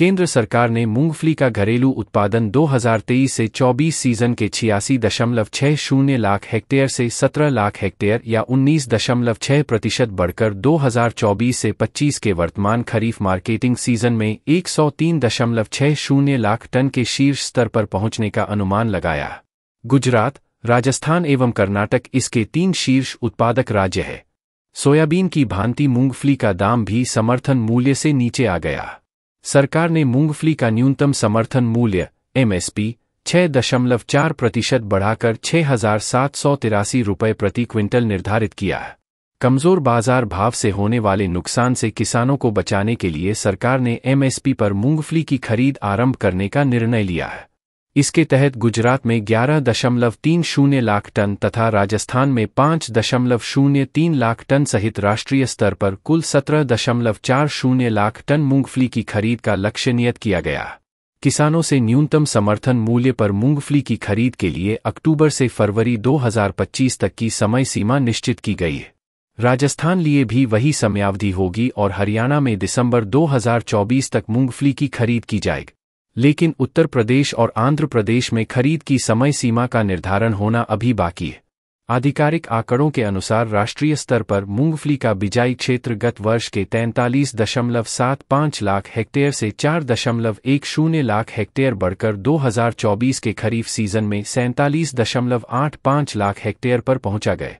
केंद्र सरकार ने मूंगफली का घरेलू उत्पादन 2023 से 24 सीजन के छियासी दशमलव छह शून्य लाख हेक्टेयर से 17 लाख हेक्टेयर या उन्नीस दशमलव छह प्रतिशत बढ़कर 2024 से 25 के वर्तमान खरीफ मार्केटिंग सीजन में एक सौ तीन दशमलव शून्य लाख टन के शीर्ष स्तर पर पहुंचने का अनुमान लगाया गुजरात राजस्थान एवं कर्नाटक इसके तीन शीर्ष उत्पादक राज्य है सोयाबीन की भांति मूंगफली का दाम भी समर्थन मूल्य से नीचे आ गया सरकार ने मूंगफली का न्यूनतम समर्थन मूल्य एमएसपी छह दशमलव चार प्रतिशत बढ़ाकर छह हजार सात सौ तिरासी रुपये प्रति क्विंटल निर्धारित किया है कमजोर बाजार भाव से होने वाले नुकसान से किसानों को बचाने के लिए सरकार ने एमएसपी पर मूंगफली की खरीद आरंभ करने का निर्णय लिया है इसके तहत गुजरात में ग्यारह दशमलव तीन शून्य लाख टन तथा राजस्थान में पाँच दशमलव शून्य तीन लाख टन सहित राष्ट्रीय स्तर पर कुल सत्रह दशमलव चार शून्य लाख टन मूंगफली की खरीद का लक्ष्य नियत किया गया किसानों से न्यूनतम समर्थन मूल्य पर मूंगफली की खरीद के लिए अक्टूबर से फरवरी 2025 तक की समय सीमा निश्चित की गई है राजस्थान लिए भी वही समयावधि होगी और हरियाणा में दिसंबर 2024 तक मूंगफली की खरीद की जाएगी लेकिन उत्तर प्रदेश और आंध्र प्रदेश में खरीद की समय सीमा का निर्धारण होना अभी बाकी है आधिकारिक आंकड़ों के अनुसार राष्ट्रीय स्तर पर मूंगफली का बिजाई क्षेत्र गत वर्ष के तैंतालीस दशमलव सात लाख हेक्टेयर से चार दशमलव एक शून्य लाख हेक्टेयर बढ़कर 2024 के खरीफ सीजन में सैंतालीस दशमलव आठ लाख हेक्टेयर पर पहुंचा गए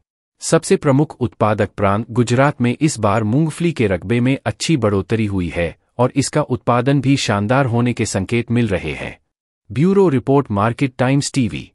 सबसे प्रमुख उत्पादक प्रांत गुजरात में इस बार मूंगफली के रकबे में अच्छी बढ़ोतरी हुई है और इसका उत्पादन भी शानदार होने के संकेत मिल रहे हैं bureau report market times TV